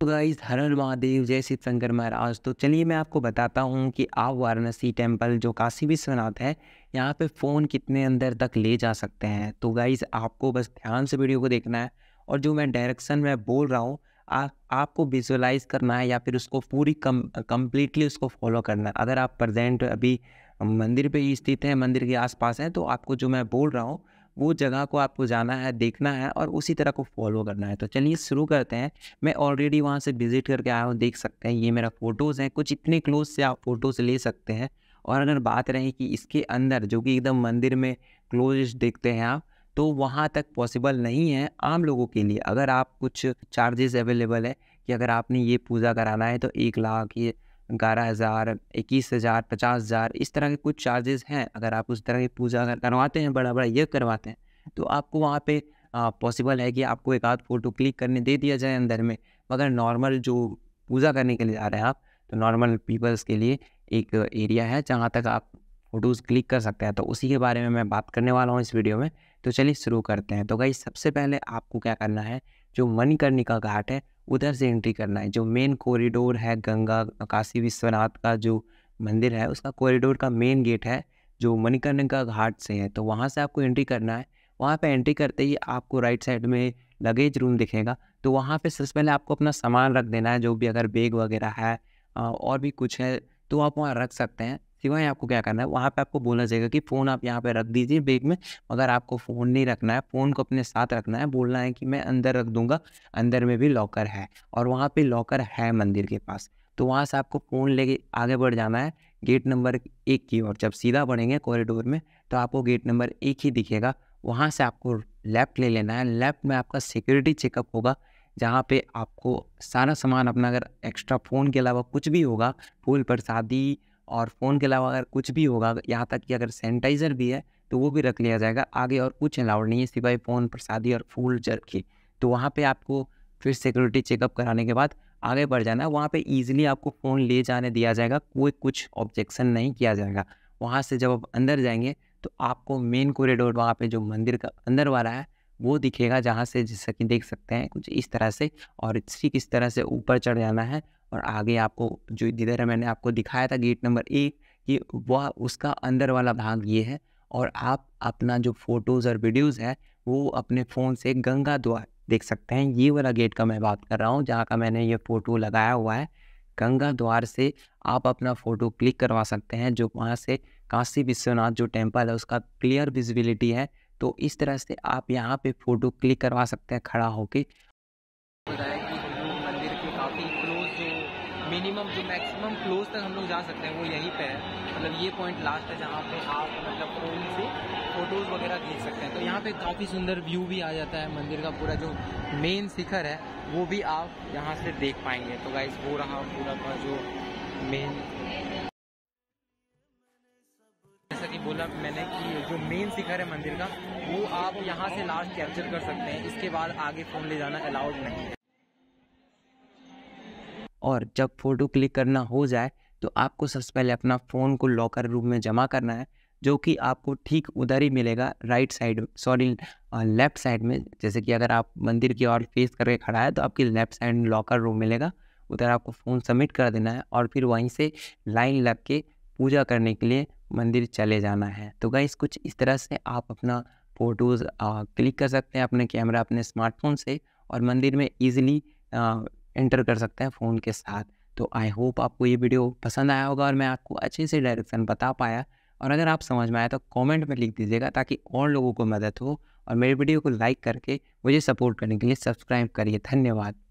तो गाइस हर हर महादेव जय शिव शंकर महाराज तो चलिए मैं आपको बताता हूँ कि आप वाराणसी टेम्पल जो काशी विश्वनाथ है यहाँ पे फ़ोन कितने अंदर तक ले जा सकते हैं तो गाइस आपको बस ध्यान से वीडियो को देखना है और जो मैं डायरेक्शन में बोल रहा हूँ आप आपको विजुअलाइज करना है या फिर उसको पूरी कम कम्प्लीटली उसको फॉलो करना है अगर आप प्रजेंट अभी मंदिर पर ही स्थित हैं मंदिर के आसपास हैं तो आपको जो मैं बोल रहा हूँ वो जगह को आपको जाना है देखना है और उसी तरह को फॉलो करना है तो चलिए शुरू करते हैं मैं ऑलरेडी वहाँ से विज़िट करके आया हूँ देख सकते हैं ये मेरा फ़ोटोज़ है कुछ इतने क्लोज से आप फ़ोटोज़ ले सकते हैं और अगर बात रहे कि इसके अंदर जो कि एकदम मंदिर में क्लोज देखते हैं आप तो वहाँ तक पॉसिबल नहीं है आम लोगों के लिए अगर आप कुछ चार्जेस अवेलेबल है कि अगर आपने ये पूजा कराना है तो एक लाख ये ग्यारह हज़ार इक्कीस हज़ार पचास हज़ार इस तरह के कुछ चार्जेस हैं अगर आप उस तरह की पूजा अगर करवाते हैं बड़ा बड़ा यज्ञ करवाते हैं तो आपको वहाँ पे पॉसिबल है कि आपको एक आध फ़ोटो क्लिक करने दे दिया जाए अंदर में मगर नॉर्मल जो पूजा करने के लिए जा रहे हैं आप तो नॉर्मल पीपल्स के लिए एक एरिया है जहाँ तक आप फ़ोटोज़ क्लिक कर सकते हैं तो उसी के बारे में मैं बात करने वाला हूँ इस वीडियो में तो चलिए शुरू करते हैं तो भाई सबसे पहले आपको क्या करना है जो मणिकर्णिका घाट है उधर से एंट्री करना है जो मेन कॉरिडोर है गंगा काशी विश्वनाथ का जो मंदिर है उसका कॉरिडोर का मेन गेट है जो मणिकर्णिका घाट से है तो वहाँ से आपको एंट्री करना है वहाँ पर एंट्री करते ही आपको राइट साइड में लगेज रूम दिखेगा तो वहाँ पर सबसे पहले आपको अपना सामान रख देना है जो भी अगर बैग वगैरह है और भी कुछ है तो आप वहाँ रख सकते हैं है आपको क्या करना है वहाँ पे आपको बोलना चाहिए कि फ़ोन आप यहाँ पे रख दीजिए बैग में मगर आपको फ़ोन नहीं रखना है फ़ोन को अपने साथ रखना है बोलना है कि मैं अंदर रख दूंगा अंदर में भी लॉकर है और वहाँ पर लॉकर है मंदिर के पास तो वहाँ से आपको फ़ोन लेके आगे बढ़ जाना है गेट नंबर एक की ओर जब सीधा बढ़ेंगे कॉरिडोर में तो आपको गेट नंबर एक ही दिखेगा वहाँ से आपको लेफ़्ट ले लेना है लेफ़्ट में आपका सिक्योरिटी चेकअप होगा जहाँ पे आपको सारा सामान अपना अगर एक्स्ट्रा फ़ोन के अलावा कुछ भी होगा फूल प्रसादी और फ़ोन के अलावा अगर कुछ भी होगा यहाँ तक कि अगर सैनिटाइज़र भी है तो वो भी रख लिया जाएगा आगे और कुछ अलाउड नहीं है सिवाय फ़ोन प्रसादी और फूल चरखी तो वहाँ पर आपको फिर सिक्योरिटी चेकअप कराने के बाद आगे बढ़ जाना है वहाँ पर ईजिली आपको फ़ोन ले जाने दिया जाएगा कोई कुछ ऑब्जेक्शन नहीं किया जाएगा वहाँ से जब आप अंदर जाएंगे तो आपको मेन कॉरिडोर वहाँ पे जो मंदिर का अंदर वाला है वो दिखेगा जहाँ से जैसा कि देख सकते हैं कुछ इस तरह से और इसी किस तरह से ऊपर चढ़ जाना है और आगे आपको जो है मैंने आपको दिखाया था गेट नंबर एक कि वह उसका अंदर वाला भाग ये है और आप अपना जो फ़ोटोज़ और वीडियोज़ है वो अपने फ़ोन से गंगा द्वार देख सकते हैं ये वाला गेट का मैं बात कर रहा हूँ जहाँ का मैंने ये फ़ोटो लगाया हुआ है गंगा द्वार से आप अपना फ़ोटो क्लिक करवा सकते हैं जो वहाँ से काशी विश्वनाथ जो टेम्पल है उसका क्लियर विजिबिलिटी है तो इस तरह से आप यहाँ पे फ़ोटो क्लिक करवा सकते हैं खड़ा होकर मिनिमम जो मैक्सिमम क्लोज तक हम लोग जा सकते हैं वो यहीं पे है मतलब ये पॉइंट लास्ट है जहाँ पे आप मतलब फ़ोन से फ़ोटोज़ वगैरह खींच सकते हैं तो यहाँ पे काफ़ी सुंदर व्यू भी आ जाता है मंदिर का पूरा जो मेन शिखर है वो भी आप यहाँ से देख पाएंगे तो गाइस वो रहा पूरा का जो मेन जैसा कि बोला मैंने कि जो मेन शिखर है मंदिर का वो आप यहाँ से लास्ट कैप्चर कर सकते हैं इसके बाद आगे फ़ोन ले जाना अलाउड नहीं है और जब फ़ोटो क्लिक करना हो जाए तो आपको सबसे पहले अपना फ़ोन को लॉकर रूम में जमा करना है जो कि आपको ठीक उधर ही मिलेगा right side sorry left side में जैसे कि अगर आप मंदिर की ओर फेस करके खड़ा है तो आपकी लेफ़्ट साइड लॉकर रूम मिलेगा उधर आपको फ़ोन सबमिट कर देना है और फिर वहीं से लाइन लग के पूजा करने के लिए मंदिर चले जाना है तो गाइस कुछ इस तरह से आप अपना फ़ोटोज़ क्लिक कर सकते हैं अपने कैमरा अपने स्मार्टफोन से और मंदिर में ईज़िली एंटर कर सकते हैं फ़ोन के साथ तो आई होप आपको ये वीडियो पसंद आया होगा और मैं आपको अच्छे से डायरेक्शन बता पाया और अगर आप समझ में आया तो कमेंट में लिख दीजिएगा ताकि और लोगों को मदद हो और मेरे वीडियो को लाइक करके मुझे सपोर्ट करने के लिए सब्सक्राइब करिए धन्यवाद